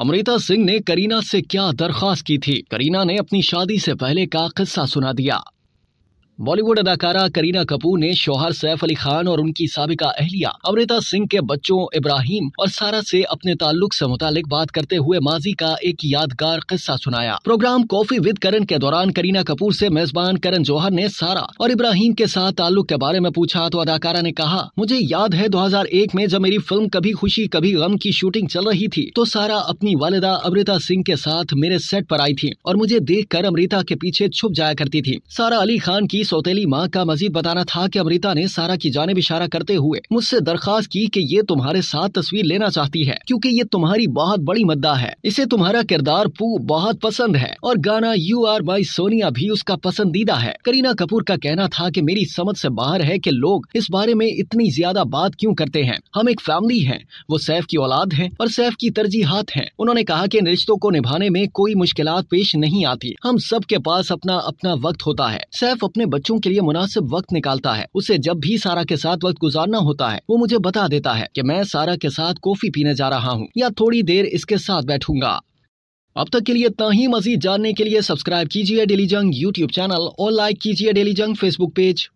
अमृता सिंह ने करीना से क्या दरख्वास्त की थी करीना ने अपनी शादी से पहले का किस्सा सुना दिया बॉलीवुड अदाकारा करीना कपूर ने शोहर सैफ अली खान और उनकी सबका अहलिया अमृता सिंह के बच्चों इब्राहिम और सारा से अपने ताल्लुक से मुतालिक बात करते हुए माजी का एक यादगार किस्सा सुनाया प्रोग्राम कॉफी विद करण के दौरान करीना कपूर से मेजबान करण जौहर ने सारा और इब्राहिम के साथ ताल्लुक के बारे में पूछा तो अदाकारा ने कहा मुझे याद है दो में जब मेरी फिल्म कभी खुशी कभी गम की शूटिंग चल रही थी तो सारा अपनी वालदा अमृता सिंह के साथ मेरे सेट आरोप आई थी और मुझे देख कर अमृता के पीछे छुप जाया करती थी सारा अली खान की सौतेली माँ का मजीद बताना था कि अमृता ने सारा की जानब इशारा करते हुए मुझसे दरखास्त की कि ये तुम्हारे साथ तस्वीर लेना चाहती है क्योंकि ये तुम्हारी बहुत बड़ी मद्दा है इसे तुम्हारा किरदार पू बहुत पसंद है और गाना यू आर बाई सोनिया भी उसका पसंदीदा है करीना कपूर का कहना था की मेरी समझ ऐसी बाहर है की लोग इस बारे में इतनी ज्यादा बात क्यूँ करते हैं हम एक फैमिली है वो सैफ की औलाद है और सैफ की तरजीहत है उन्होंने कहा की रिश्तों को निभाने में कोई मुश्किल पेश नहीं आती हम सब के पास अपना अपना वक्त होता है सैफ अपने बच्चों के लिए मुनासिब वक्त निकालता है उसे जब भी सारा के साथ वक्त गुजारना होता है वो मुझे बता देता है कि मैं सारा के साथ कॉफी पीने जा रहा हूँ या थोड़ी देर इसके साथ बैठूंगा अब तक के लिए इतना ही मजीद जानने के लिए सब्सक्राइब कीजिए डेली जंग यूट्यूब चैनल और लाइक कीजिए डेली जंग फेसबुक पेज